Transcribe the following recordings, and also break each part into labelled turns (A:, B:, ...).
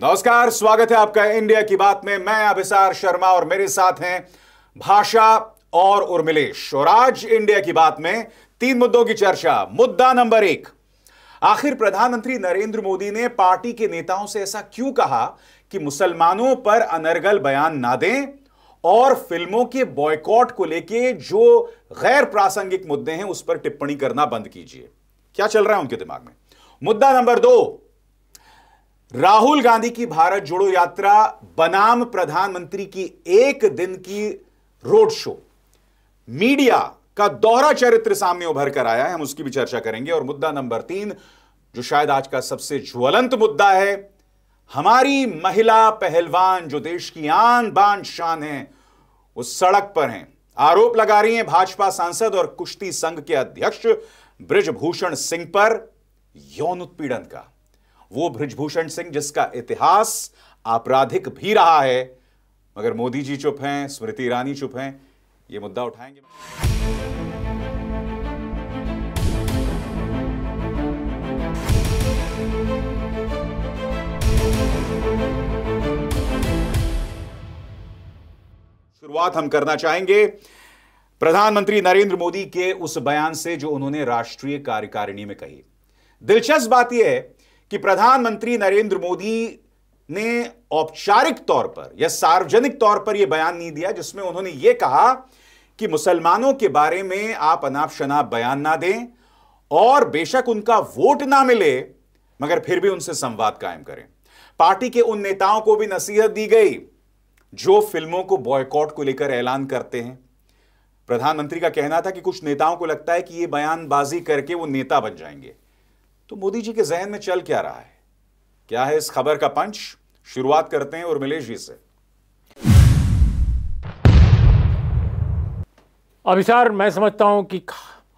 A: नमस्कार स्वागत है आपका इंडिया की बात में मैं अभिसार शर्मा और मेरे साथ हैं भाषा और उर्मिलेश और आज इंडिया की बात में तीन मुद्दों की चर्चा मुद्दा नंबर एक आखिर प्रधानमंत्री नरेंद्र मोदी ने पार्टी के नेताओं से ऐसा क्यों कहा कि मुसलमानों पर अनर्गल बयान ना दें और फिल्मों के बॉयकॉट को लेके जो गैर प्रासंगिक मुद्दे हैं उस पर टिप्पणी करना बंद कीजिए क्या चल रहा है उनके दिमाग में मुद्दा नंबर दो राहुल गांधी की भारत जोड़ो यात्रा बनाम प्रधानमंत्री की एक दिन की रोड शो मीडिया का दोहरा चरित्र सामने उभर कर आया है हम उसकी भी चर्चा करेंगे और मुद्दा नंबर तीन जो शायद आज का सबसे ज्वलंत मुद्दा है हमारी महिला पहलवान जो देश की आन बान शान है वो सड़क पर हैं आरोप लगा रही हैं भाजपा सांसद और कुश्ती संघ के अध्यक्ष ब्रजभूषण सिंह पर यौन उत्पीड़न का वो ब्रिजभूषण सिंह जिसका इतिहास आपराधिक भी रहा है मगर मोदी जी चुप हैं स्मृति ईरानी चुप हैं ये मुद्दा उठाएंगे शुरुआत हम करना चाहेंगे प्रधानमंत्री नरेंद्र मोदी के उस बयान से जो उन्होंने राष्ट्रीय कार्यकारिणी में कही दिलचस्प बात यह है कि प्रधानमंत्री नरेंद्र मोदी ने औपचारिक तौर पर या सार्वजनिक तौर पर यह बयान नहीं दिया जिसमें उन्होंने यह कहा कि मुसलमानों के बारे में आप अनाप शनाप बयान ना दें और बेशक उनका वोट ना मिले मगर फिर भी उनसे संवाद कायम करें पार्टी के उन नेताओं को भी नसीहत दी गई जो फिल्मों को बॉयकॉट को लेकर ऐलान करते हैं प्रधानमंत्री का कहना था कि कुछ नेताओं को लगता है कि यह बयानबाजी करके वो नेता बन जाएंगे तो मोदी जी के जहन में चल क्या रहा है क्या है इस खबर का पंच शुरुआत करते हैं उर्मिलेश जी से
B: अभिसार मैं समझता हूं कि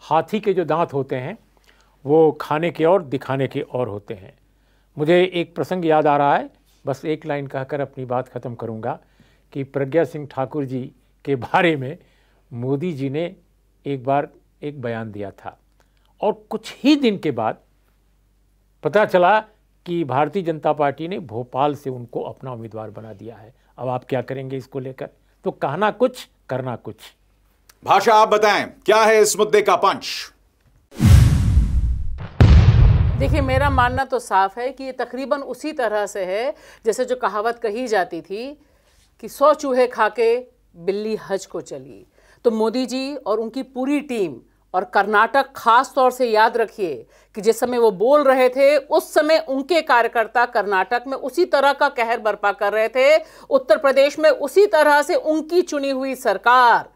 B: हाथी के जो दांत होते हैं वो खाने के और दिखाने के और होते हैं मुझे एक प्रसंग याद आ रहा है बस एक लाइन कहकर अपनी बात ख़त्म करूंगा कि प्रज्ञा सिंह ठाकुर जी के बारे में मोदी जी ने एक बार एक बयान दिया था और कुछ ही दिन के बाद पता चला कि भारतीय जनता पार्टी ने भोपाल से उनको अपना उम्मीदवार बना दिया है अब आप क्या करेंगे इसको लेकर तो कहना कुछ करना कुछ
A: भाषा आप बताएं क्या है इस मुद्दे का पंच
C: देखिए मेरा मानना तो साफ है कि ये तकरीबन उसी तरह से है जैसे जो कहावत कही जाती थी कि सौ चूहे खाके बिल्ली हज को चली तो मोदी जी और उनकी पूरी टीम और कर्नाटक खास तौर से याद रखिए कि जिस समय वो बोल रहे थे उस समय उनके कार्यकर्ता कर्नाटक में उसी तरह का कहर बर्पा कर रहे थे उत्तर प्रदेश में उसी तरह से उनकी चुनी हुई सरकार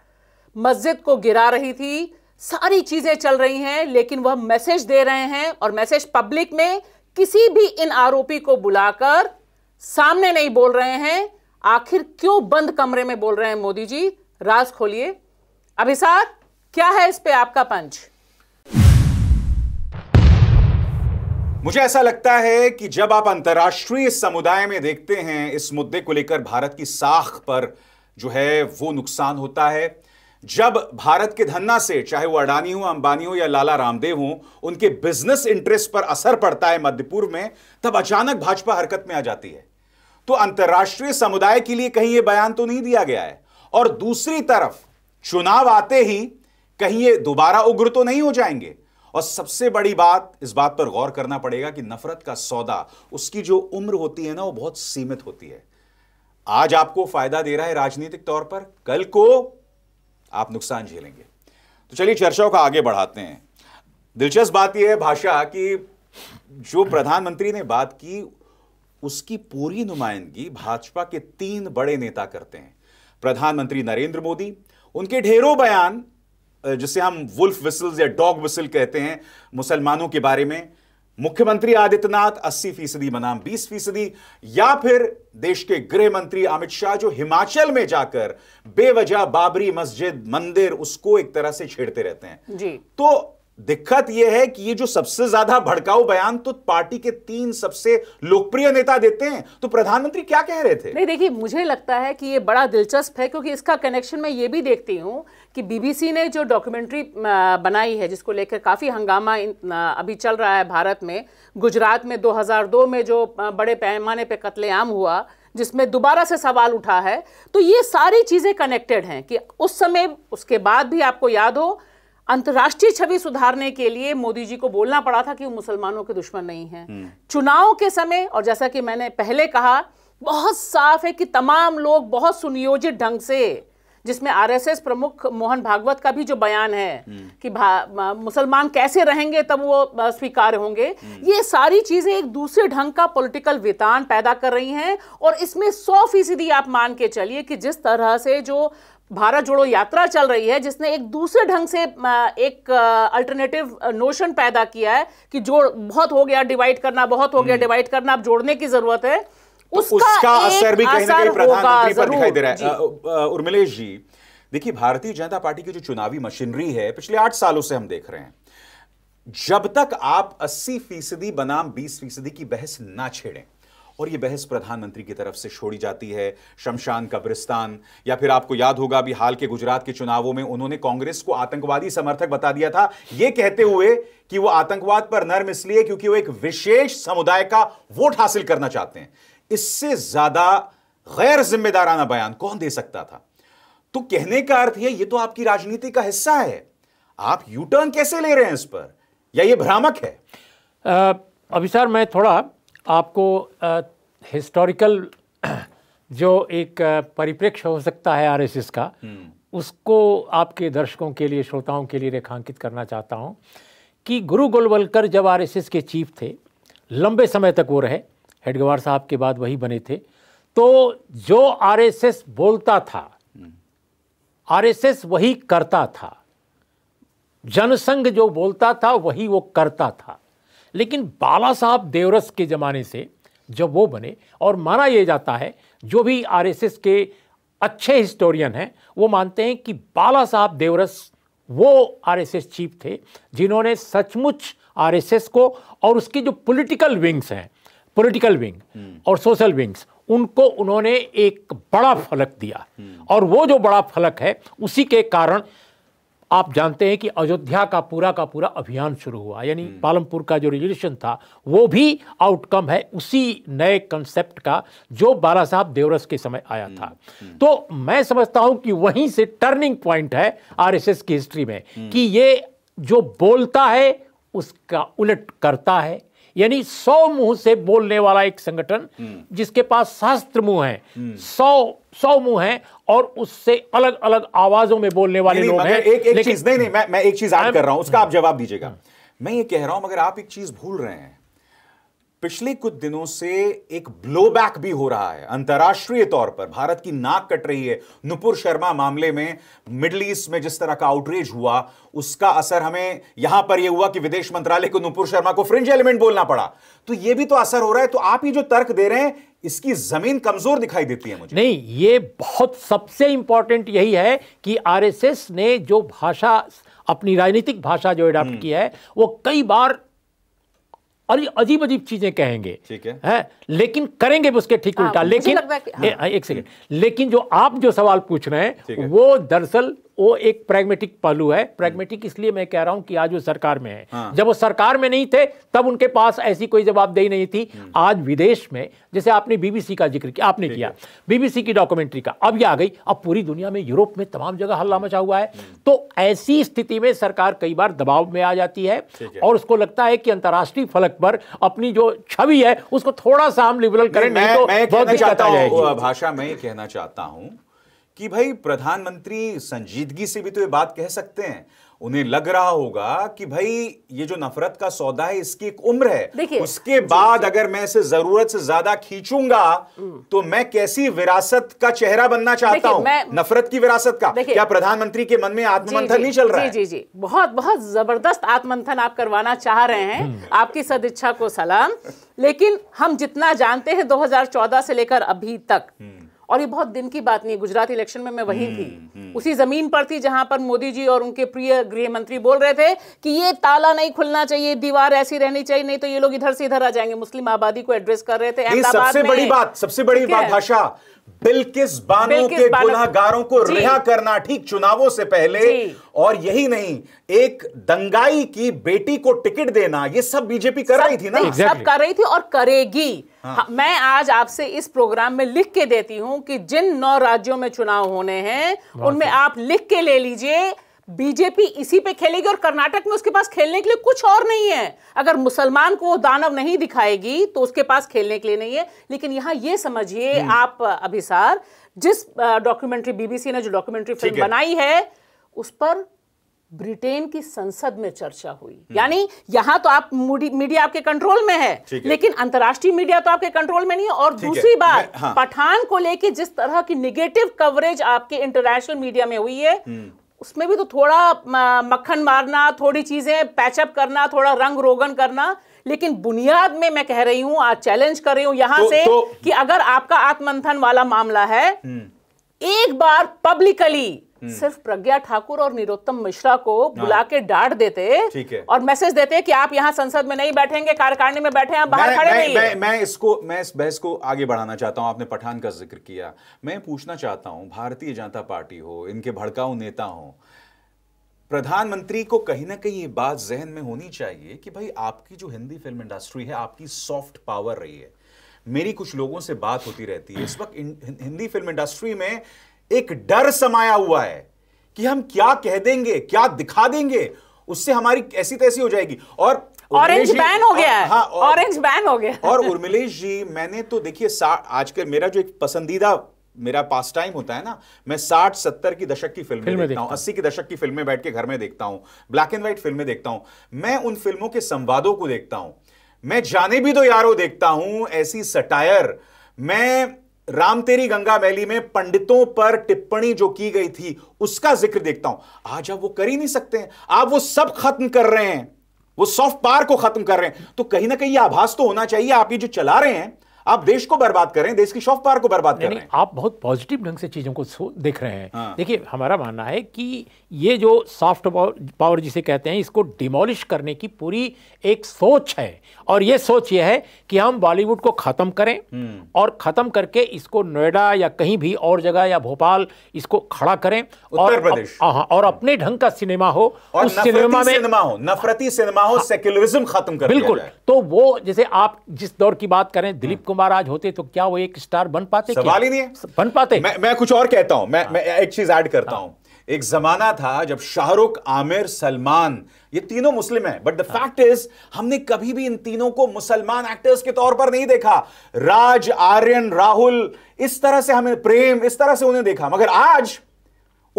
C: मस्जिद को गिरा रही थी सारी चीज़ें चल रही हैं लेकिन वह मैसेज दे रहे हैं और मैसेज पब्लिक में किसी भी इन आरोपी को बुलाकर सामने नहीं बोल रहे हैं आखिर क्यों बंद कमरे में बोल रहे हैं मोदी जी राज खोलिए अभिसार क्या है इस पे आपका पंच
A: मुझे ऐसा लगता है कि जब आप अंतर्राष्ट्रीय समुदाय में देखते हैं इस मुद्दे को लेकर भारत की साख पर जो है वो नुकसान होता है जब भारत के धन्ना से चाहे वो अडानी हो अंबानी हो या लाला रामदेव हो उनके बिजनेस इंटरेस्ट पर असर पड़ता है मध्य पूर्व में तब अचानक भाजपा हरकत में आ जाती है तो अंतर्राष्ट्रीय समुदाय के लिए कहीं यह बयान तो नहीं दिया गया है और दूसरी तरफ चुनाव आते ही कहीं ये दोबारा उग्र तो नहीं हो जाएंगे और सबसे बड़ी बात इस बात पर गौर करना पड़ेगा कि नफरत का सौदा उसकी जो उम्र होती है ना वो बहुत सीमित होती है आज आपको फायदा दे रहा है राजनीतिक तौर पर कल को आप नुकसान झेलेंगे तो चलिए चर्चाओं का आगे बढ़ाते हैं दिलचस्प बात यह है भाषा कि जो प्रधानमंत्री ने बात की उसकी पूरी नुमाइंदगी भाजपा के तीन बड़े नेता करते हैं प्रधानमंत्री नरेंद्र मोदी उनके ढेरों बयान जिसे हम वुल्फ विसल या डॉग विसल कहते हैं मुसलमानों के बारे में मुख्यमंत्री आदित्यनाथ 80 फीसदी बनाम 20 फीसदी या फिर देश के गृह मंत्री अमित शाह जो हिमाचल में जाकर बेवजह बाबरी मस्जिद मंदिर उसको एक तरह से छेड़ते रहते हैं जी तो दिक्कत यह है कि ये जो सबसे ज्यादा भड़काऊ बयान तो पार्टी के तीन सबसे लोकप्रिय नेता देते हैं तो प्रधानमंत्री क्या कह रहे थे नहीं
C: देखिए मुझे लगता है कि ये बड़ा दिलचस्प है क्योंकि इसका कनेक्शन मैं ये भी देखती हूं कि बीबीसी ने जो डॉक्यूमेंट्री बनाई है जिसको लेकर काफ़ी हंगामा अभी चल रहा है भारत में गुजरात में 2002 में जो बड़े पैमाने पे कत्लेआम हुआ जिसमें दोबारा से सवाल उठा है तो ये सारी चीज़ें कनेक्टेड हैं कि उस समय उसके बाद भी आपको याद हो अंतर्राष्ट्रीय छवि सुधारने के लिए मोदी जी को बोलना पड़ा था कि वो मुसलमानों के दुश्मन नहीं हैं हम्म। चुनाव के समय और जैसा कि मैंने पहले कहा बहुत साफ है कि तमाम लोग बहुत सुनियोजित ढंग से जिसमें आरएसएस प्रमुख मोहन भागवत का भी जो बयान है कि मुसलमान कैसे रहेंगे तब वो स्वीकार होंगे ये सारी चीजें एक दूसरे ढंग का पॉलिटिकल वितान पैदा कर रही हैं और इसमें सौ फीसदी आप मान के चलिए कि जिस तरह से जो भारत जोड़ो यात्रा चल रही है जिसने एक दूसरे ढंग से एक अल्टरनेटिव नोशन पैदा किया है कि जोड़ बहुत हो गया डिवाइड करना बहुत हो गया डिवाइड हम्म। करना अब जोड़ने की जरूरत है तो उसका, असर भी कहीं ना कहीं प्रधानमंत्री पर दिखाई दे रहा है
A: उर्मिलेश जी देखिए भारतीय जनता पार्टी की जो चुनावी मशीनरी है पिछले आठ सालों से हम देख रहे हैं जब तक आप 80 फीसदी बनाम 20 फीसदी की बहस ना छेड़ें और ये बहस प्रधानमंत्री की तरफ से छोड़ी जाती है शमशान कब्रिस्तान या फिर आपको याद होगा अभी हाल के गुजरात के चुनावों में उन्होंने कांग्रेस को आतंकवादी समर्थक बता दिया था यह कहते हुए कि वो आतंकवाद पर नर्म इसलिए क्योंकि वो एक विशेष समुदाय का वोट हासिल करना चाहते हैं इससे ज्यादा गैर जिम्मेदाराना बयान कौन दे सकता था तो कहने का अर्थ है ये तो आपकी राजनीति का हिस्सा है आप यू टर्न कैसे ले रहे हैं इस पर या ये
B: भ्रामक है अभिसार मैं थोड़ा आपको हिस्टोरिकल जो एक परिप्रेक्ष्य हो सकता है आरएसएस का हम्म। उसको आपके दर्शकों के लिए श्रोताओं के लिए रेखांकित करना चाहता हूं कि गुरु गोलवलकर जब आरएसएस के चीफ थे लंबे समय तक वो रहे हेडगवार साहब के बाद वही बने थे तो जो आरएसएस बोलता था आरएसएस वही करता था जनसंघ जो बोलता था वही वो करता था लेकिन बाला साहब देवरस के ज़माने से जब वो बने और माना यह जाता है जो भी आरएसएस के अच्छे हिस्टोरियन हैं वो मानते हैं कि बाला साहब देवरस वो आरएसएस चीफ थे जिन्होंने सचमुच आरएसएस को और उसकी जो पॉलिटिकल विंग्स हैं पॉलिटिकल विंग hmm. और सोशल विंग्स उनको उन्होंने एक बड़ा फलक दिया hmm. और वो जो बड़ा फलक है उसी के कारण आप जानते हैं कि अयोध्या का पूरा का पूरा अभियान शुरू हुआ यानी hmm. पालमपुर का जो रिजोल्यूशन था वो भी आउटकम है उसी नए कंसेप्ट का जो बाला साहब देवरस के समय आया था तो मैं समझता हूं कि वहीं से टर्निंग पॉइंट है आरएसएस की हिस्ट्री में कि ये जो बोलता है उसका उलट करता है यानी सौ मुंह से बोलने वाला एक संगठन हम्म। जिसके पास शास्त्र मुंह है हम्म। सौ सौ मुंह है और उससे अलग अलग आवाजों में बोलने वाले लोग हैं एक, एक
A: चीज नहीं नहीं मैं, मैं एक चीज ऐड कर रहा हूं उसका आप hmm. जवाब दीजिएगा मैं ये कह रहा हूं मगर आप एक चीज भूल रहे हैं पिछले कुछ दिनों से एक ब्लोबैक भी हो रहा है अंतर्राष्ट्रीय तौर पर भारत की नाक कट रही है नुपुर शर्मा मामले में मिडल ईस्ट में जिस तरह का आउटरीच हुआ उसका असर हमें यहां पर यह हुआ कि विदेश मंत्रालय को नुपुर शर्मा को फ्रिंज एलिमेंट बोलना पड़ा तो यह भी तो असर हो रहा है तो आप ही जो तर्क दे रहे हैं
B: इसकी जमीन कमजोर दिखाई देती है मुझे नहीं ये बहुत सबसे इंपॉर्टेंट यही है कि आरएसएस ने जो भाषा अपनी राजनीतिक भाषा जो एडाप्ट हम्म। किया है वो कई बार और ये अजीब अजीब चीजें कहेंगे ठीक है, है लेकिन करेंगे उसके ठीक हाँ, उल्टा लेकिन हाँ। एक सेकेंड लेकिन जो आप जो सवाल पूछ रहे हैं वो दरअसल वो एक प्रैग्मेटिक पहलू है प्रैग्मेटिक इसलिए मैं कह रहा हूं कि आज वो सरकार में है हाँ। जब वो सरकार में नहीं थे तब उनके पास ऐसी कोई जवाबदेही नहीं थी हम्म। आज विदेश में जैसे आपने बीबीसी का जिक्र किया आपने किया बीबीसी की डॉक्यूमेंट्री का अब ये आ गई अब पूरी दुनिया में यूरोप में तमाम जगह हल्ला मचा हुआ है हम्म। तो ऐसी स्थिति में सरकार कई बार दबाव में आ जाती है और उसको लगता है कि अंतर्राष्ट्रीय फलक पर अपनी जो छवि है उसको थोड़ा सा हम लिबरल करें नहीं तो
A: भाषा में कहना चाहता हूं कि भाई प्रधानमंत्री संजीदगी से भी तो ये बात कह सकते हैं उन्हें लग रहा होगा कि भाई ये जो नफरत का सौदा है इसकी एक उम्र है उसके बाद अगर मैं इसे जरूरत से ज्यादा खींचूंगा हम्म। तो मैं कैसी विरासत का चेहरा बनना चाहता हूं नफरत की विरासत का क्या प्रधानमंत्री के मन में आत्ममंथन नहीं चल रहा जी जी
C: जी बहुत बहुत जबरदस्त आत्ममंथन आप करवाना चाह रहे हैं हम्म। आपकी सदिच्छा को सलाम लेकिन हम जितना जानते हैं दो से लेकर अभी तक हम्म। और ये बहुत दिन की बात नहीं है गुजरात इलेक्शन में मैं वहीं हम्म, थी हम्म। उसी जमीन पर थी जहां पर मोदी जी और उनके प्रिय गृह मंत्री बोल रहे थे कि ये ताला नहीं खुलना चाहिए दीवार ऐसी रहनी चाहिए नहीं तो ये लोग इधर से इधर आ जाएंगे मुस्लिम आबादी को एड्रेस कर रहे थे सबसे बड़ी बात
A: सबसे बड़ी बात भाषा बिल्किस बानो के गुनागारों को रिहा करना ठीक चुनावों से पहले और यही नहीं एक दंगाई की बेटी को टिकट देना ये सब बीजेपी कर रही थी ना exactly. सब कर
C: रही थी और करेगी हाँ।, हाँ। मैं आज आपसे इस प्रोग्राम में लिख के देती हूं कि जिन नौ राज्यों में चुनाव होने हैं उनमें आप लिख के ले लीजिए बीजेपी इसी पे खेलेगी और कर्नाटक में उसके पास खेलने के लिए कुछ और नहीं है अगर मुसलमान को वो दानव नहीं दिखाएगी तो उसके पास खेलने के लिए नहीं है लेकिन यहां ये समझिए हम्म। आप अभिसार जिस डॉक्यूमेंट्री बीबीसी ने जो डॉक्यूमेंट्री फिल्म बनाई है उस पर ब्रिटेन की संसद में चर्चा हुई हम्म। यानी यहां तो आप मीडिया आपके कंट्रोल में है लेकिन अंतर्राष्ट्रीय मीडिया तो आपके कंट्रोल में नहीं है और दूसरी बात हाँ। पठान को लेके जिस तरह की निगेटिव कवरेज आपके इंटरनेशनल मीडिया में हुई है हम्म। उसमें भी तो थोड़ा मक्खन मारना थोड़ी चीज़ें पैचअप करना थोड़ा रंग रोगन करना लेकिन बुनियाद में मैं कह रही हूं आज चैलेंज कर रही हूं यहां तो, से तो, कि अगर आपका आत्मंथन वाला मामला है हम्म। एक बार पब्लिकली हम्म। सिर्फ प्रज्ञा ठाकुर और निरोत्तम मिश्रा को बुला के हाँ। डांट देते और मैसेज देते कि आप यहाँ संसद में नहीं बैठेंगे कार्यकारिणी में बैठे आप बाहर खड़े नहीं मैं,
A: मैं इसको मैं इस बहस को आगे बढ़ाना चाहता हूँ आपने पठान का जिक्र किया मैं पूछना चाहता हूँ भारतीय जनता पार्टी हो इनके भड़काऊ नेता हो प्रधानमंत्री को कहीं ना कहीं ये बात जहन में होनी चाहिए कि भाई आपकी जो हिंदी फिल्म इंडस्ट्री है आपकी सॉफ्ट पावर रही है मेरी कुछ लोगों से बात होती रहती है इस वक्त हिंदी फिल्म इंडस्ट्री में एक डर समाया हुआ है कि हम क्या कह देंगे क्या दिखा देंगे उससे हमारी ऐसी तैसी हो जाएगी और ऑरेंज बैन हाँ, हो गया है हाँ ऑरेंज
C: बैन हो गया और
A: उर्मिलेश जी मैंने तो देखिए आजकल मेरा जो एक पसंदीदा मेरा पास टाइम होता है ना मैं साठ सत्तर की दशक की फिल्में, फिल्में देखता हूँ अस्सी की दशक की फिल्में बैठ के घर में देखता हूँ ब्लैक एंड व्हाइट फिल्में देखता हूँ मैं उन फिल्मों के संवादों को देखता हूँ मैं जाने भी दो यारो देखता हूं ऐसी सटायर मैं रामतेरी गंगा मैली में पंडितों पर टिप्पणी जो की गई थी उसका जिक्र देखता हूं आज आप वो कर ही नहीं सकते हैं आप वो सब खत्म कर रहे हैं वो सॉफ्ट पार को खत्म कर रहे हैं तो कहीं ना कहीं आभास तो होना चाहिए आप ये जो चला रहे हैं आप देश को बर्बाद करें
B: देश की पार को बर्बाद करें आप बहुत पॉजिटिव ढंग से चीज़ों को देख रहे हैं हाँ। देखिए हमारा मानना है कि ये जो सॉफ्ट पावर जिसे कहते हैं इसको डिमोलिश करने की पूरी एक सोच है और ये सोच ये है कि हम बॉलीवुड को ख़त्म करें हम्म। और ख़त्म करके इसको नोएडा या कहीं भी और जगह या भोपाल इसको खड़ा करें और प्रदेश हाँ, हाँ, और अपने ढंग का सिनेमा हो और उस सिनेमा में
A: सिनेमा हो नफरती सिनेमा हो सेक्युलरिज्म
B: खत्म कर बिल्कुल तो वो जैसे आप जिस दौर की बात करें दिलीप कुमार कुमार आज होते तो क्या वो एक स्टार बन पाते सवाल ही नहीं है बन पाते मैं, मैं कुछ और कहता हूं मैं, हाँ। मैं एक चीज ऐड करता हाँ। हूं
A: एक जमाना था जब शाहरुख आमिर सलमान ये तीनों मुस्लिम हैं बट द फैक्ट इज हमने कभी भी इन तीनों को मुसलमान एक्टर्स के तौर पर नहीं देखा राज आर्यन राहुल इस तरह से हमें प्रेम इस तरह से उन्हें देखा मगर आज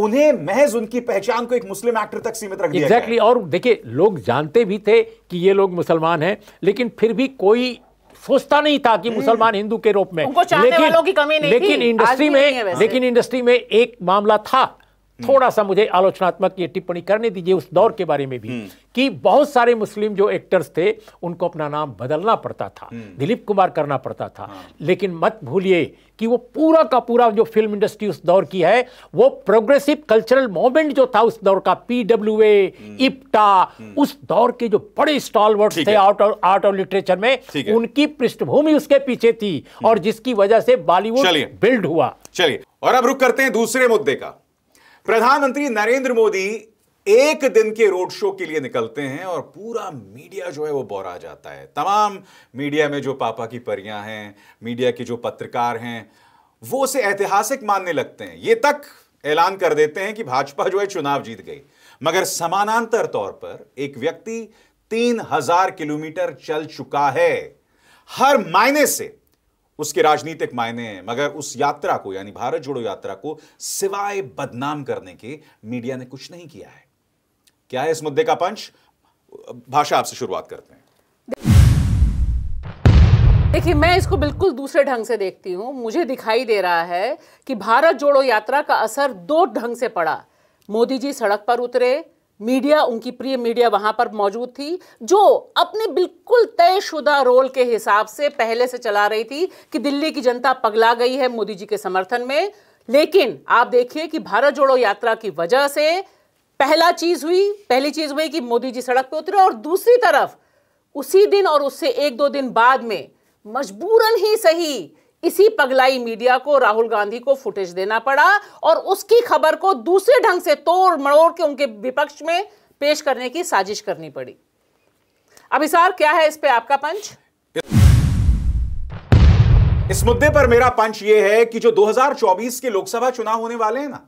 A: उन्हें महज उनकी पहचान को एक मुस्लिम एक्टर तक सीमित रख दिया exactly,
B: और देखिए लोग जानते भी थे कि ये लोग मुसलमान हैं लेकिन फिर भी कोई सोचता नहीं था कि हम्म। मुसलमान हिंदू के रूप में लेकिन, लेकिन इंडस्ट्री में लेकिन इंडस्ट्री में एक मामला था हम्म। थोड़ा सा मुझे आलोचनात्मक ये टिप्पणी करने दीजिए उस दौर के बारे में भी हम्म। कि बहुत सारे मुस्लिम जो एक्टर्स थे उनको अपना नाम बदलना पड़ता था हम्म। दिलीप कुमार करना पड़ता था हाँ। लेकिन मत भूलिए कि वो पूरा का पूरा जो फिल्म इंडस्ट्री उस दौर की है वो प्रोग्रेसिव कल्चरल मोवमेंट जो था उस दौर का पीडब्ल्यू इप्टा उस दौर के जो बड़े स्टॉलवर्ड्स थे आर्ट और आर्ट और लिटरेचर में उनकी पृष्ठभूमि उसके पीछे थी और जिसकी वजह से बॉलीवुड
A: बिल्ड हुआ चलिए और अब रुक करते हैं दूसरे मुद्दे का
B: प्रधानमंत्री
A: नरेंद्र मोदी एक दिन के रोड शो के लिए निकलते हैं और पूरा मीडिया जो है वो बौरा जाता है तमाम मीडिया में जो पापा की परियां हैं मीडिया के जो पत्रकार हैं वो उसे ऐतिहासिक मानने लगते हैं ये तक ऐलान कर देते हैं कि भाजपा जो है चुनाव जीत गई मगर समानांतर तौर पर एक व्यक्ति तीन हजार किलोमीटर चल चुका है हर मायने से उसके राजनीतिक मायने हैं मगर उस यात्रा को यानी भारत जोड़ो यात्रा को सिवाय बदनाम करने के मीडिया ने कुछ नहीं किया है क्या है इस मुद्दे का पंच भाषा आपसे शुरुआत करते हैं
C: देखिए मैं इसको बिल्कुल दूसरे ढंग से देखती हूँ मुझे दिखाई दे रहा है कि भारत जोड़ो यात्रा का असर दो ढंग से पड़ा मोदी जी सड़क पर उतरे मीडिया उनकी प्रिय मीडिया वहां पर मौजूद थी जो अपने बिल्कुल तयशुदा रोल के हिसाब से पहले से चला रही थी कि दिल्ली की जनता पगला गई है मोदी जी के समर्थन में लेकिन आप देखिए कि भारत जोड़ो यात्रा की वजह से पहला चीज़ हुई पहली चीज़ हुई कि मोदी जी सड़क पर उतरे और दूसरी तरफ उसी दिन और उससे एक दो दिन बाद में मजबूरन ही सही इसी पगलाई मीडिया को राहुल गांधी को फुटेज देना पड़ा और उसकी खबर को दूसरे ढंग से तोड़ मड़ोड़ के उनके विपक्ष में पेश करने की साजिश करनी पड़ी अभिसार क्या है इस पे आपका पंच
A: इस मुद्दे पर मेरा पंच यह है कि जो 2024 के लोकसभा चुनाव होने वाले हैं ना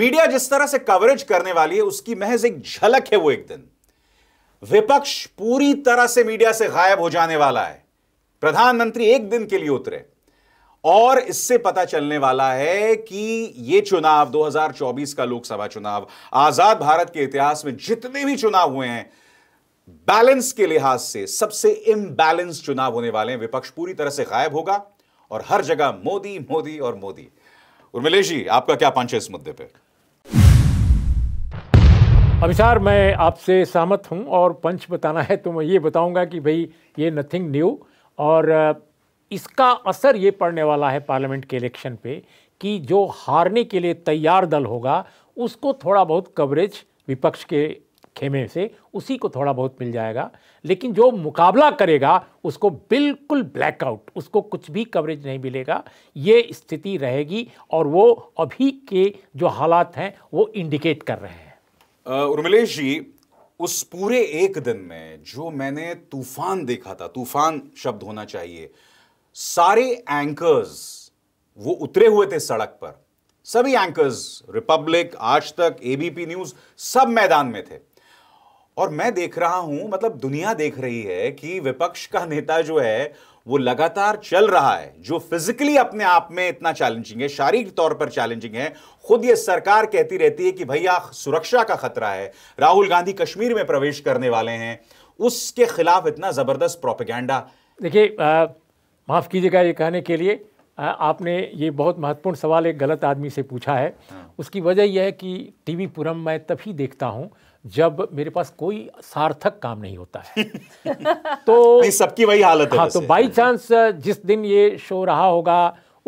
A: मीडिया जिस तरह से कवरेज करने वाली है उसकी महज एक झलक है वो एक दिन विपक्ष पूरी तरह से मीडिया से गायब हो जाने वाला है प्रधानमंत्री एक दिन के लिए उतरे और इससे पता चलने वाला है कि यह चुनाव 2024 का लोकसभा चुनाव आजाद भारत के इतिहास में जितने भी चुनाव हुए हैं बैलेंस के लिहाज से सबसे इम्बैलेंस चुनाव होने वाले हैं विपक्ष पूरी तरह से गायब होगा और हर जगह मोदी मोदी और मोदी उर्मिलेश जी आपका क्या पंच है इस मुद्दे पर
B: अभिसार मैं आपसे सहमत हूं और पंच बताना है तो मैं ये बताऊंगा कि भाई ये नथिंग न्यू और इसका असर ये पड़ने वाला है पार्लियामेंट के इलेक्शन पे कि जो हारने के लिए तैयार दल होगा उसको थोड़ा बहुत कवरेज विपक्ष के खेमे से उसी को थोड़ा बहुत मिल जाएगा लेकिन जो मुकाबला करेगा उसको बिल्कुल ब्लैकआउट उसको कुछ भी कवरेज नहीं मिलेगा ये स्थिति रहेगी और वो अभी के जो हालात हैं वो इंडिकेट कर रहे
A: हैं उर्मिलेश जी उस पूरे एक दिन में जो मैंने तूफान देखा था तूफान शब्द होना चाहिए सारे एंकर्स वो उतरे हुए थे सड़क पर सभी एंकर्स रिपब्लिक आज तक एबीपी न्यूज सब मैदान में थे और मैं देख रहा हूं मतलब दुनिया देख रही है कि विपक्ष का नेता जो है वो लगातार चल रहा है जो फिजिकली अपने आप में इतना चैलेंजिंग है शारीरिक तौर पर चैलेंजिंग है खुद ये सरकार कहती रहती है कि भैया सुरक्षा का खतरा है राहुल गांधी कश्मीर में प्रवेश करने वाले हैं उसके खिलाफ इतना जबरदस्त प्रोपेगेंडा
B: देखिए माफ़ कीजिएगा ये कहने के लिए आपने ये बहुत महत्वपूर्ण सवाल एक गलत आदमी से पूछा है हाँ। उसकी वजह यह है कि टीवी पुरम मैं तभी देखता हूँ जब मेरे पास कोई सार्थक काम नहीं होता है तो सबकी वही हालत है हाँ तो बाई हाँ चांस जिस दिन ये शो रहा होगा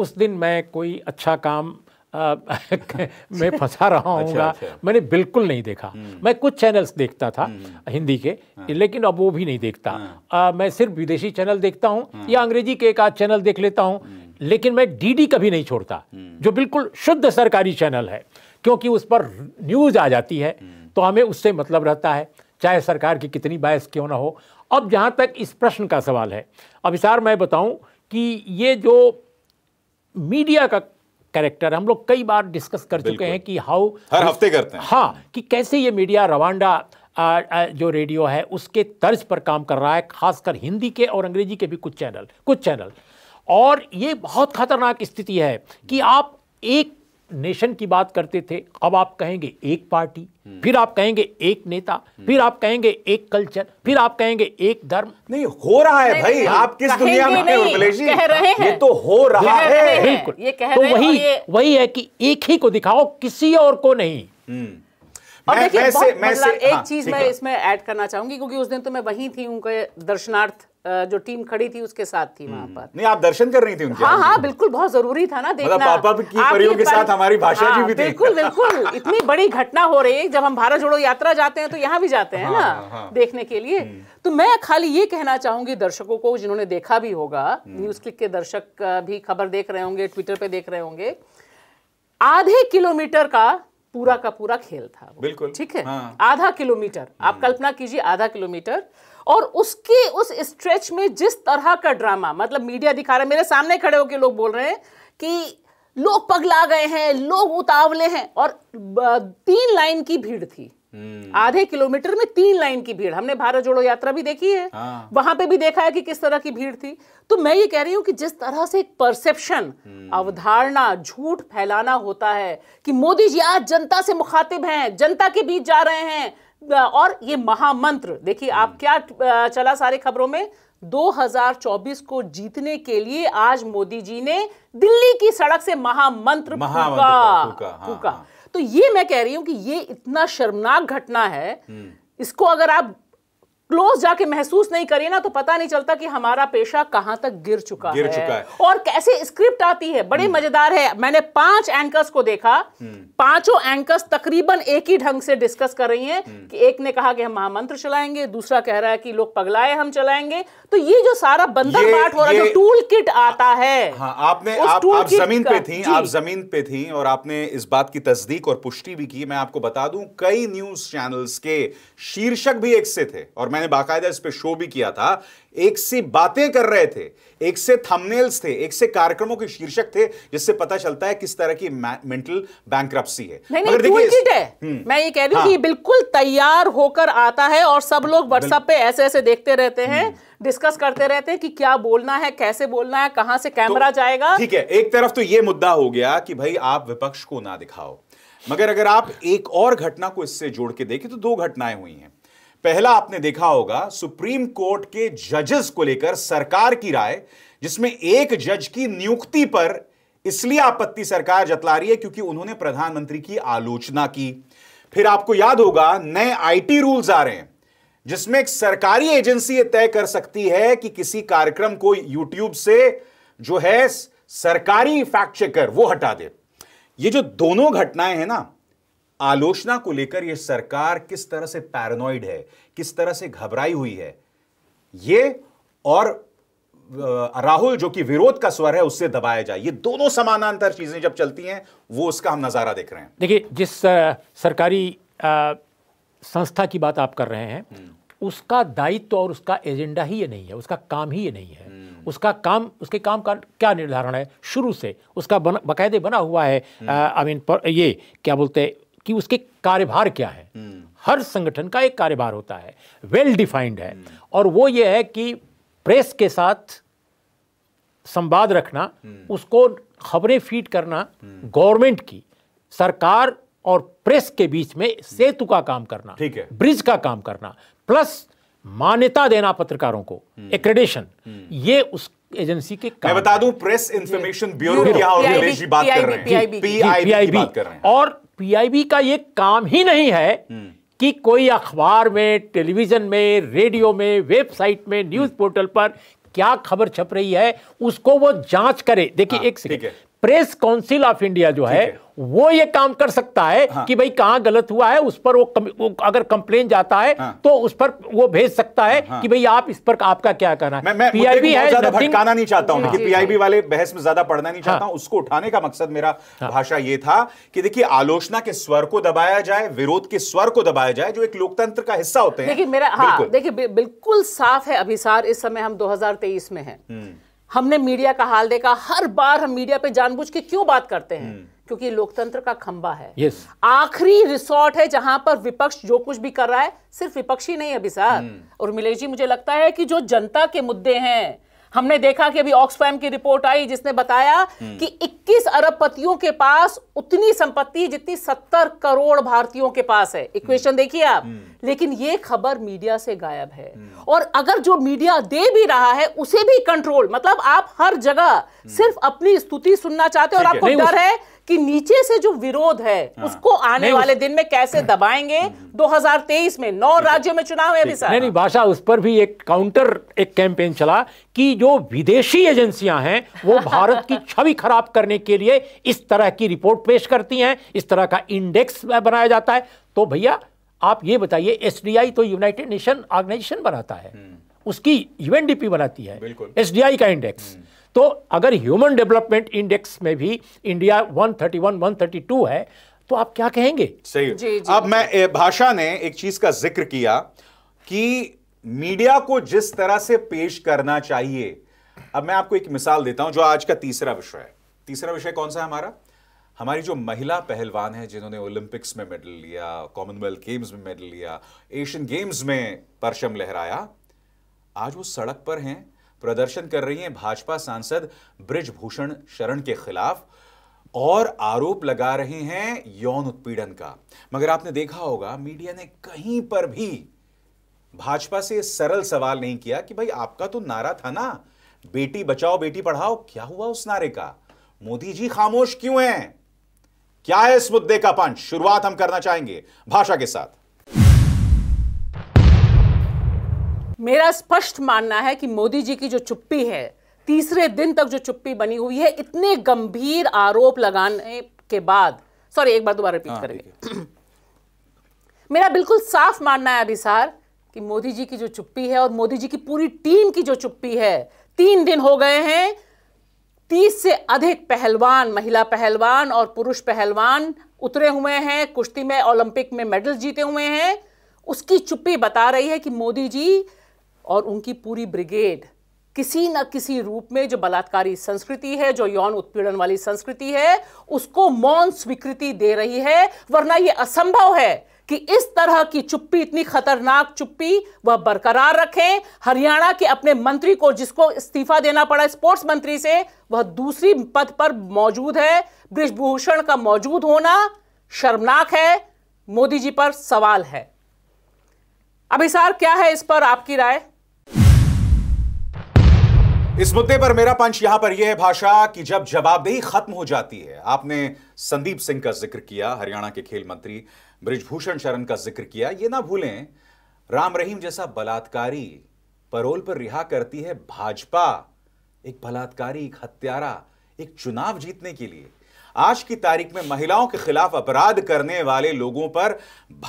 B: उस दिन मैं कोई अच्छा काम मैं फंसा रहा हूँ अच्छा, अच्छा। मैंने बिल्कुल नहीं देखा हम्म। मैं कुछ चैनल्स देखता था हम्म। हिंदी के हाँ। लेकिन अब वो भी नहीं देखता हाँ। आ, मैं सिर्फ विदेशी चैनल देखता हूँ हाँ। या अंग्रेजी के एक आध चैनल देख लेता हूँ हम्म। लेकिन मैं डीडी कभी नहीं छोड़ता जो बिल्कुल शुद्ध सरकारी चैनल है क्योंकि उस पर न्यूज़ आ जाती है तो हमें उससे मतलब रहता है चाहे सरकार की कितनी बायस क्यों ना हो अब जहाँ तक इस प्रश्न का सवाल है अब मैं बताऊँ कि ये जो मीडिया का कैरेक्टर हम लोग कई बार डिस्कस कर चुके हैं कि हाउ हर हफ्ते करते हैं हाँ कि कैसे ये मीडिया रवांडा आ, आ, जो रेडियो है उसके तर्ज पर काम कर रहा है खासकर हिंदी के और अंग्रेजी के भी कुछ चैनल कुछ चैनल और ये बहुत खतरनाक स्थिति है कि आप एक नेशन की बात करते थे अब आप कहेंगे एक पार्टी फिर आप कहेंगे एक नेता फिर आप कहेंगे एक कल्चर फिर आप कहेंगे एक धर्म नहीं हो रहा है भाई आप किस दुनिया में कह रहे हैं ये तो हो रहा है बिल्कुल ये कह तो रहे तो वही वही है कि एक ही को दिखाओ किसी और को नहीं हम्म।
C: मैं से, एक हाँ, चीज मैं इसमें ऐड करना चाहूंगी क्योंकि उस दिन तो मैं वहीं थी उनके दर्शनार्थ जो टीम खड़ी थी उसके साथ थी वहां हम्म। पर
A: नहीं आप दर्शन कर रही थी उनके हाँ हाँ
C: बिल्कुल बहुत जरूरी था ना मतलब देखना मतलब पापा की परियों के साथ हमारी भाषा हाँ, भी बिल्कुल बिल्कुल इतनी बड़ी घटना हो रही है जब हम भारत जोड़ो यात्रा जाते हैं तो यहाँ भी जाते हैं हाँ, ना हाँ, हाँ। देखने के लिए हम्म। तो मैं खाली ये कहना चाहूंगी दर्शकों को जिन्होंने देखा भी होगा हम्म। न्यूज क्लिक के दर्शक भी खबर देख रहे होंगे ट्विटर पे देख रहे होंगे आधे किलोमीटर का पूरा का पूरा खेल था बिल्कुल ठीक है आधा किलोमीटर आप कल्पना कीजिए आधा किलोमीटर और उसके उस स्ट्रेच में जिस तरह का ड्रामा मतलब मीडिया दिखा रहा है मेरे सामने खड़े होकर लोग बोल रहे हैं कि लोग पगला गए हैं लोग उतावले हैं और तीन लाइन की भीड़ थी हम्म। आधे किलोमीटर में तीन लाइन की भीड़ हमने भारत जोड़ो यात्रा भी देखी है हाँ। वहां पे भी देखा है कि किस तरह की भीड़ थी तो मैं ये कह रही हूँ कि जिस तरह से एक परसेप्शन हम्म। अवधारणा झूठ फैलाना होता है कि मोदी जी आज जनता से मुखातिब हैं जनता के बीच जा रहे हैं और ये महामंत्र देखिए आप हम्म। क्या चला सारे खबरों में 2024 को जीतने के लिए आज मोदी जी ने दिल्ली की सड़क से महामंत्र फूका फूका हाँ, हाँ। तो ये मैं कह रही हूं कि ये इतना शर्मनाक घटना है हम्म। इसको अगर आप क्लोज जाके महसूस नहीं करिए ना तो पता नहीं चलता कि हमारा पेशा कहां तक गिर चुका गिर है। चुका है और कैसे स्क्रिप्ट आती है बड़े हम्म। मजेदार है मैंने पांच एंकर्स को देखा हम्म। पांचों एंकर्स तकरीबन एक ही ढंग से डिस्कस कर रही हैं हम्म। कि एक ने कहा कि हम महामंत्र चलाएंगे दूसरा कह रहा है कि लोग पगलाए हम चलाएंगे तो ये जो सारा बंदर बाट हो रहा है जो टूल किट आता है
A: हाँ, आपने आप, आप जमीन पे थी आप जमीन पे थी और आपने इस बात की तस्दीक और पुष्टि भी की मैं आपको बता दूं कई न्यूज चैनल्स के शीर्षक भी एक से थे और मैंने बाकायदा इस पर शो भी किया था एक से बातें कर रहे थे एक से थंबनेल्स थे एक से कार्यक्रमों के शीर्षक थे जिससे पता चलता है किस तरह की मेंटल बैंक है नहीं, नहीं, देखिए है हम्म।
C: मैं ये कह रही हूँ हाँ। कि बिल्कुल तैयार होकर आता है और सब लोग व्हाट्सएप पे ऐसे ऐसे देखते रहते हैं डिस्कस हम्म। करते रहते हैं कि क्या बोलना है कैसे बोलना है कहां से कैमरा तो, जाएगा ठीक है
A: एक तरफ तो ये मुद्दा हो गया कि भाई आप विपक्ष को ना दिखाओ मगर अगर आप एक और घटना को इससे जोड़ के देखें तो दो घटनाएं हुई हैं पहला आपने देखा होगा सुप्रीम कोर्ट के जजेस को लेकर सरकार की राय जिसमें एक जज की नियुक्ति पर इसलिए आपत्ति सरकार जतला रही है क्योंकि उन्होंने प्रधानमंत्री की आलोचना की फिर आपको याद होगा नए आईटी रूल्स आ रहे हैं जिसमें एक सरकारी एजेंसी तय कर सकती है कि किसी कार्यक्रम को यूट्यूब से जो है सरकारी फैक्ट चेकर वो हटा दे ये जो दोनों घटनाएं हैं ना आलोचना को लेकर यह सरकार किस तरह से पैरानॉइड है किस तरह से घबराई हुई है यह और राहुल जो कि विरोध का स्वर है उससे दबाया जाए ये दोनों समानांतर चीजें जब चलती हैं वो उसका हम नजारा देख रहे हैं
B: देखिए जिस सरकारी संस्था की बात आप कर रहे हैं हम्म। उसका दायित्व और उसका एजेंडा ही ये नहीं है उसका काम ही ये नहीं है हम्म। उसका काम उसके काम का क्या निर्धारण है शुरू से उसका बन, बकायदे बना हुआ है I hmm. Mean I mean, ये क्या बोलते हैं कि उसके कार्यभार क्या है हर संगठन का एक कार्यभार होता है वेल डिफाइंड है और वो ये है कि प्रेस के साथ संवाद रखना उसको खबरें फीड करना गवर्नमेंट की सरकार और प्रेस के बीच में सेतु का काम करना ठीक है ब्रिज का काम करना प्लस मान्यता देना पत्रकारों को एक्रेडेशन ये उस एजेंसी के मैं बता दूं
A: प्रेस इंफॉर्मेशन
B: ब्यूरो की बात कर रहे हैं और पीआईबी का ये काम ही नहीं है हम्म। कि कोई अखबार में टेलीविज़न में रेडियो में वेबसाइट में न्यूज़ हम्म। पोर्टल पर क्या खबर छप रही है उसको वो जांच करे देखिए हाँ, एक second press council of India जो है वो ये काम कर सकता है हाँ। कि भाई कहां गलत हुआ है उस पर वो, कम, वो अगर कंप्लेन जाता है हाँ। तो उस पर वो भेज सकता है हाँ। कि भाई आप इस पर आपका क्या करना है मैं, पीआईबी है ज्यादा भटकाना नहीं चाहता हूं कि पीआईबी वाले बहस में ज्यादा पढ़ना
A: नहीं चाहता हाँ। हूं उसको उठाने का मकसद मेरा हाँ। भाषा ये था कि देखिए आलोचना के स्वर को दबाया जाए विरोध के स्वर को दबाया जाए जो एक लोकतंत्र का हिस्सा होते हैं देखिए मेरा हाँ देखिए
C: बिल्कुल साफ है अभिसार इस समय हम दो में है हम्म। हमने मीडिया का हाल देखा हर बार हम मीडिया पे जानबूझ के क्यों बात करते हैं hmm. क्योंकि लोकतंत्र का खंबा है yes. आखिरी रिसोर्ट है जहां पर विपक्ष जो कुछ भी कर रहा है सिर्फ विपक्ष ही नहीं अभी सर hmm. और मिलेश जी मुझे लगता है कि जो जनता के मुद्दे हैं हमने देखा कि अभी ऑक्सफैम की रिपोर्ट आई जिसने बताया hmm. कि 21 पतियों के पास उतनी संपत्ति जितनी 70 करोड़ भारतीयों के पास है इक्वेशन hmm. देखिए आप hmm. लेकिन ये खबर मीडिया से गायब है और अगर जो मीडिया दे भी रहा है उसे भी कंट्रोल मतलब आप हर जगह सिर्फ अपनी स्तुति सुनना चाहते हो और आपको डर है कि नीचे से जो विरोध है हाँ। उसको आने वाले उस... दिन में कैसे दबाएंगे 2023 में नौ राज्यों में चुनाव है अभी नहीं नहीं
B: भाषा उस पर भी एक काउंटर एक कैंपेन चला कि जो विदेशी एजेंसियां हैं वो भारत की छवि खराब करने के लिए इस तरह की रिपोर्ट पेश करती हैं इस तरह का इंडेक्स बनाया जाता है तो भैया आप ये बताइए एस तो यूनाइटेड नेशन ऑर्गेनाइजेशन बनाता है हम्म। उसकी यूएनडीपी बनाती है एस का इंडेक्स हम्म। तो अगर ह्यूमन डेवलपमेंट इंडेक्स में भी इंडिया 131 132 है तो आप क्या कहेंगे सही जी, जी,
A: अब मैं भाषा ने एक चीज का जिक्र किया कि मीडिया को जिस तरह से पेश करना चाहिए अब मैं आपको एक मिसाल देता हूं जो आज का तीसरा विषय है तीसरा विषय कौन सा है हमारा हमारी जो महिला पहलवान है जिन्होंने ओलंपिक्स में मेडल लिया कॉमनवेल्थ गेम्स में मेडल लिया एशियन गेम्स में परचम लहराया आज वो सड़क पर हैं प्रदर्शन कर रही हैं भाजपा सांसद ब्रिजभूषण शरण के खिलाफ और आरोप लगा रहे हैं यौन उत्पीड़न का मगर आपने देखा होगा मीडिया ने कहीं पर भी भाजपा से सरल सवाल नहीं किया कि भाई आपका तो नारा था ना बेटी बचाओ बेटी पढ़ाओ क्या हुआ उस नारे का मोदी जी खामोश क्यों हैं क्या है इस मुद्दे का पंच शुरुआत हम करना चाहेंगे भाषा के साथ
C: मेरा स्पष्ट मानना है कि मोदी जी की जो चुप्पी है तीसरे दिन तक जो चुप्पी बनी हुई है इतने गंभीर आरोप लगाने के बाद सॉरी एक बार दोबारा रिपीट हाँ, करेंगे मेरा बिल्कुल साफ मानना है अभिसार कि मोदी जी की जो चुप्पी है और मोदी जी की पूरी टीम की जो चुप्पी है तीन दिन हो गए हैं तीस से अधिक पहलवान महिला पहलवान और पुरुष पहलवान उतरे हुए हैं कुश्ती में ओलंपिक में मेडल जीते हुए हैं उसकी चुप्पी बता रही है कि मोदी जी और उनकी पूरी ब्रिगेड किसी न किसी रूप में जो बलात्कारी संस्कृति है जो यौन उत्पीड़न वाली संस्कृति है उसको मौन स्वीकृति दे रही है वरना यह असंभव है कि इस तरह की चुप्पी इतनी खतरनाक चुप्पी वह बरकरार रखें हरियाणा के अपने मंत्री को जिसको इस्तीफा देना पड़ा स्पोर्ट्स मंत्री से वह दूसरी पद पर मौजूद है ब्रिजभूषण का मौजूद होना शर्मनाक है मोदी जी पर सवाल है अभिसार क्या है इस पर आपकी राय
A: इस मुद्दे पर मेरा पंच यहां पर यह है भाषा कि जब जवाबदेही खत्म हो जाती है आपने संदीप सिंह का जिक्र किया हरियाणा के खेल मंत्री ब्रिजभूषण शरण का जिक्र किया ये ना भूलें राम रहीम जैसा बलात्कारी परोल पर रिहा करती है भाजपा एक बलात्कारी एक हत्यारा एक चुनाव जीतने के लिए आज की तारीख में महिलाओं के खिलाफ अपराध करने वाले लोगों पर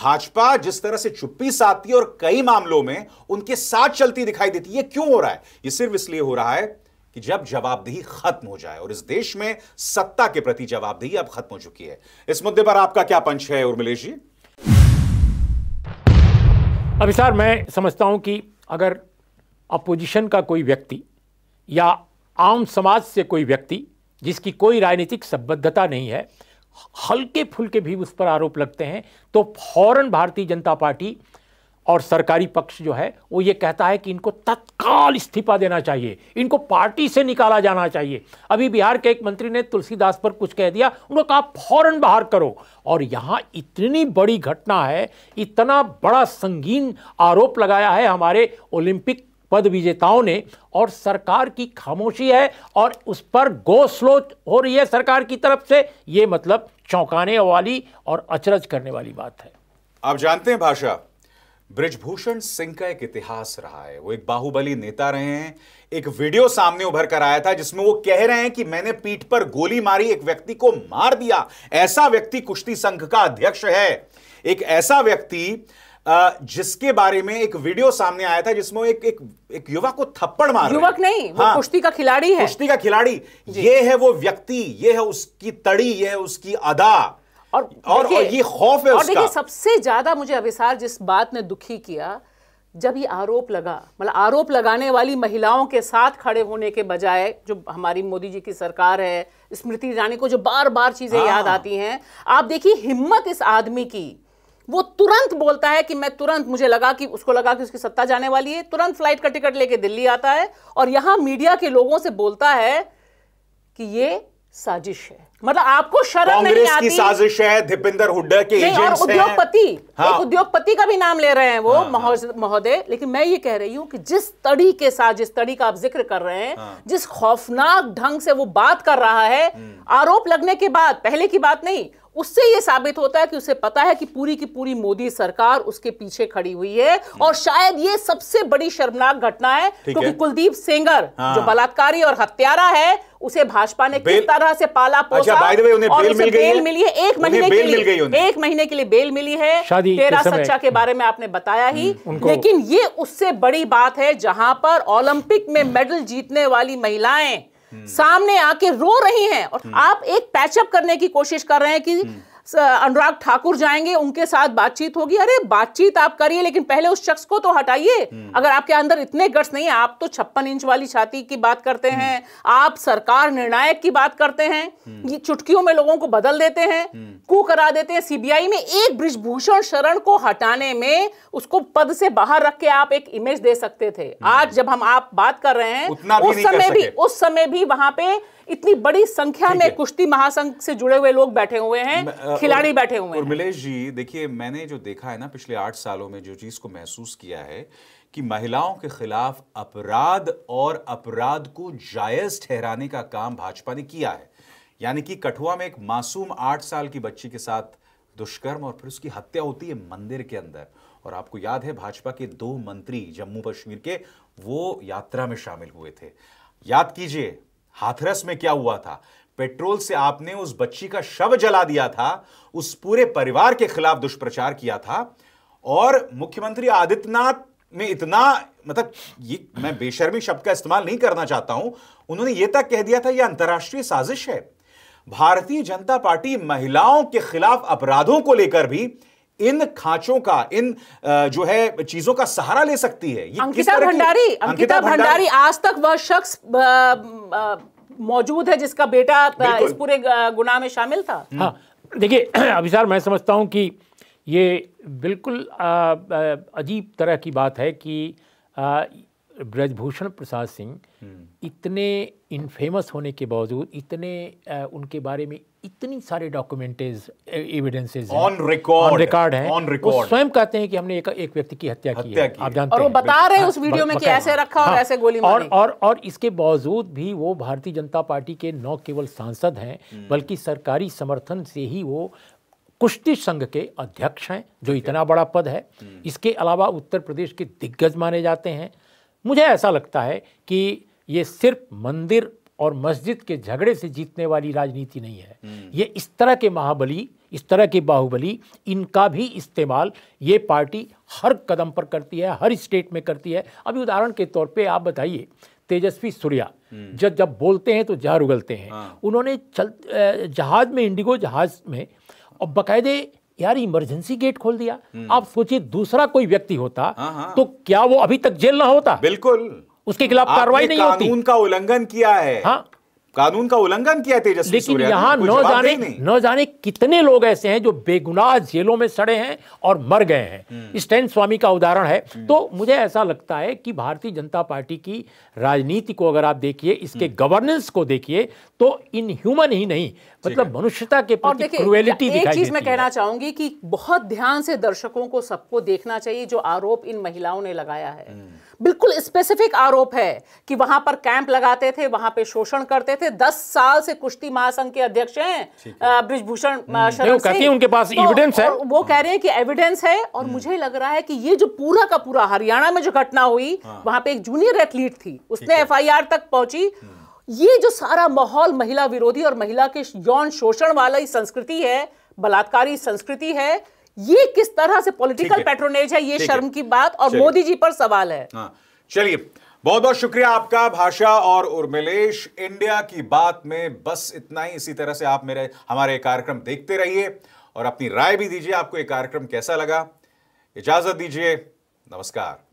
A: भाजपा जिस तरह से चुप्पी साधती है और कई मामलों में उनके साथ चलती दिखाई देती है क्यों हो रहा है यह सिर्फ इसलिए हो रहा है कि जब जवाबदेही खत्म हो जाए और इस देश में सत्ता के प्रति जवाबदेही अब खत्म हो चुकी है इस मुद्दे पर आपका क्या पंच है उर्मिलेश जी
B: अभिसार मैं समझता हूं कि अगर अपोजिशन का कोई व्यक्ति या आम समाज से कोई व्यक्ति जिसकी कोई राजनीतिक संबद्धता नहीं है हल्के फुलके भी उस पर आरोप लगते हैं तो फौरन भारतीय जनता पार्टी और सरकारी पक्ष जो है वो ये कहता है कि इनको तत्काल इस्तीफा देना चाहिए इनको पार्टी से निकाला जाना चाहिए अभी बिहार के एक मंत्री ने तुलसीदास पर कुछ कह दिया उन्होंने कहा फौरन बाहर करो और यहाँ इतनी बड़ी घटना है इतना बड़ा संगीन आरोप लगाया है हमारे ओलंपिक पद विजेताओं ने और सरकार की खामोशी है और उस पर गो स्लो हो रही है सरकार की तरफ से ये मतलब चौंकाने वाली और अचरज करने वाली बात है
A: आप जानते हैं भाषा ब्रजभूषण सिंह का एक इतिहास रहा है वो एक बाहुबली नेता रहे हैं एक वीडियो सामने उभर कर आया था जिसमें वो कह रहे हैं कि मैंने पीठ पर गोली मारी एक व्यक्ति को मार दिया ऐसा व्यक्ति कुश्ती संघ का अध्यक्ष है एक ऐसा व्यक्ति जिसके बारे में एक वीडियो सामने आया था जिसमें एक एक, एक युवक को थप्पड़ मार युवक नहीं वो हाँ, कुश्ती का खिलाड़ी है कुश्ती का खिलाड़ी ये है वो व्यक्ति ये है उसकी तड़ी ये है उसकी अदा और और, और ये खौफ है और देखिए
C: सबसे ज्यादा मुझे अभिसार जिस बात ने दुखी किया जब ये आरोप लगा मतलब आरोप लगाने वाली महिलाओं के साथ खड़े होने के बजाय जो हमारी मोदी जी की सरकार है स्मृति ईरानी को जो बार बार चीजें हाँ। याद आती हैं आप देखिए हिम्मत इस आदमी की वो तुरंत बोलता है कि मैं तुरंत मुझे लगा कि उसको लगा कि उसकी सत्ता जाने वाली है तुरंत फ्लाइट का टिकट लेके दिल्ली आता है और यहां मीडिया के लोगों से बोलता है कि ये साजिश है मतलब आपको शर्म नहीं आती की साजिश
A: है दीपेंद्र हुड्डा के उद्योगपति
C: हाँ। एक उद्योगपति का भी नाम ले रहे हैं वो हाँ, हाँ। महोदय हाँ। लेकिन मैं ये कह रही हूं कि जिस तड़ी के साथ जिस तड़ी का आप जिक्र कर रहे हैं हाँ। जिस खौफनाक ढंग से वो बात कर रहा है हम्म। आरोप लगने के बाद पहले की बात नहीं उससे ये साबित होता है कि उसे पता है कि पूरी की पूरी मोदी सरकार उसके पीछे खड़ी हुई है हम्म। और शायद ये सबसे बड़ी शर्मनाक घटना है क्योंकि कुलदीप सेंगर हाँ। जो बलात्कारी और हत्यारा है उसे भाजपा ने किस तरह से पाला अच्छा, पोसा अच्छा, उन्हें और बेल मिल गई बेल मिली है एक महीने के लिए एक महीने के लिए बेल मिली है तेरा सच्चा के बारे में आपने बताया ही हम्म, लेकिन ये उससे बड़ी बात है जहां पर ओलंपिक में मेडल जीतने वाली महिलाएं सामने आके रो रही हैं और हम्म। आप एक पैचअप करने की कोशिश कर रहे हैं कि हम्म। अनुराग ठाकुर जाएंगे उनके साथ बातचीत होगी अरे बातचीत आप करिए लेकिन पहले उस शख्स को तो हटाइए हम्म। अगर आपके अंदर इतने गट्स नहीं है आप तो छप्पन इंच वाली छाती की बात करते हम्म। हैं आप सरकार निर्णायक की बात करते हैं हम्म। ये चुटकियों में लोगों को बदल देते हैं कु करा देते हैं सीबीआई में एक ब्रिजभूषण शरण को हटाने में उसको पद से बाहर रख के आप एक इमेज दे सकते थे आज जब हम आप बात कर रहे हैं उस समय भी उस समय भी वहां पे इतनी बड़ी संख्या में कुश्ती महासंघ से जुड़े हुए लोग बैठे हुए हैं खिलाड़ी बैठे हुए हैं
A: मिलेश जी देखिए मैंने जो देखा है ना पिछले आठ सालों में जो चीज को महसूस किया है कि महिलाओं के खिलाफ अपराध और अपराध को जायज ठहराने का काम भाजपा ने किया है यानी कि कठुआ में एक मासूम आठ साल की बच्ची के साथ दुष्कर्म और फिर उसकी हत्या होती है मंदिर के अंदर और आपको याद है भाजपा के दो मंत्री जम्मू कश्मीर के वो यात्रा में शामिल हुए थे याद कीजिए हाथरस में क्या हुआ था पेट्रोल से आपने उस बच्ची का शव जला दिया था उस पूरे परिवार के खिलाफ दुष्प्रचार किया था और मुख्यमंत्री आदित्यनाथ में इतना मतलब ये मैं बेशर्मी शब्द का इस्तेमाल नहीं करना चाहता हूं उन्होंने यह तक कह दिया था यह अंतर्राष्ट्रीय साजिश है भारतीय जनता पार्टी महिलाओं के खिलाफ अपराधों को लेकर भी इन खांचों का इन जो है चीजों का सहारा ले सकती है ये अंकिता भंडारी अंकिता भंडारी
C: आज तक वह शख्स मौजूद है जिसका बेटा इस पूरे गुनाह में शामिल था
B: हाँ देखिए अभिसार मैं समझता हूँ कि ये बिल्कुल अजीब तरह की बात है कि आ, ब्रजभूषण प्रसाद सिंह हम्म। इतने इनफेमस होने के बावजूद इतने आ, उनके बारे में इतनी सारे documents evidences on record record है ऑन रिकॉर्ड स्वयं कहते हैं कि हमने एक एक व्यक्ति की हत्या, हत्या की है की। आप जानते और वो बता रहे हैं उस वीडियो में हाँ, कि ऐसे रखा और हाँ, ऐसे गोली मारी और और और इसके बावजूद भी वो भारतीय जनता पार्टी के न केवल सांसद हैं हम्म। बल्कि सरकारी समर्थन से ही वो कुश्ती संघ के अध्यक्ष हैं जो इतना बड़ा पद है हम्म। इसके अलावा उत्तर प्रदेश के दिग्गज माने जाते हैं मुझे ऐसा लगता है कि ये सिर्फ मंदिर और मस्जिद के झगड़े से जीतने वाली राजनीति नहीं है हम्म। ये इस तरह के महाबली इस तरह के बाहुबली इनका भी इस्तेमाल ये पार्टी हर कदम पर करती है हर स्टेट में करती है अभी उदाहरण के तौर पे आप बताइए तेजस्वी सूर्या हम्म। जब जब बोलते हैं तो जहर उगलते हैं हाँ। उन्होंने चल जहाज में इंडिगो जहाज में और बाकायदे यार इमरजेंसी गेट खोल दिया हम्म। आप सोचिए दूसरा कोई व्यक्ति होता हाँ, हाँ। तो क्या वो अभी तक जेल ना होता बिल्कुल उसके खिलाफ कार्रवाई नहीं होती कानून का उल्लंघन किया है हाँ कानून का उल्लंघन किया तेजस्वी लेकिन यहाँ न जाने न जाने कितने लोग ऐसे हैं जो बेगुनाह जेलों में सड़े हैं और मर गए हैं हम्म। स्टैन स्वामी का उदाहरण है हम्म। तो मुझे ऐसा लगता है कि भारतीय जनता पार्टी की राजनीति को अगर आप देखिए इसके गवर्नेंस हम्म। को देखिए तो इन ह्यूमन ही नहीं मतलब मनुष्यता के प्रति क्रुएलिटी एक चीज मैं कहना
C: चाहूंगी कि बहुत ध्यान से दर्शकों को सबको देखना चाहिए जो आरोप इन महिलाओं ने लगाया है बिल्कुल स्पेसिफिक आरोप है कि वहां पर कैंप लगाते थे वहां पे शोषण करते थे दस साल से कुश्ती महासंघ के अध्यक्ष हैं ब्रिजभूषण हम्म। कहती उनके पास तो एविडेंस है वो कह रहे हैं कि एविडेंस है और हम्म। मुझे लग रहा है कि ये जो पूरा का पूरा हरियाणा में जो घटना हुई हाँ। वहां पे एक जूनियर एथलीट थी उसने एफ तक पहुंची हम्म। ये जो सारा माहौल महिला विरोधी और महिला के यौन शोषण वाला संस्कृति है बलात्कारी संस्कृति है ये किस तरह से पॉलिटिकल पेट्रोनेज है ये शर्म की बात और मोदी जी पर सवाल है
A: हाँ, चलिए बहुत बहुत शुक्रिया आपका भाषा और उर्मिलेश इंडिया की बात में बस इतना ही इसी तरह से आप मेरे हमारे कार्यक्रम देखते रहिए और अपनी राय भी दीजिए आपको ये कार्यक्रम कैसा लगा इजाजत दीजिए नमस्कार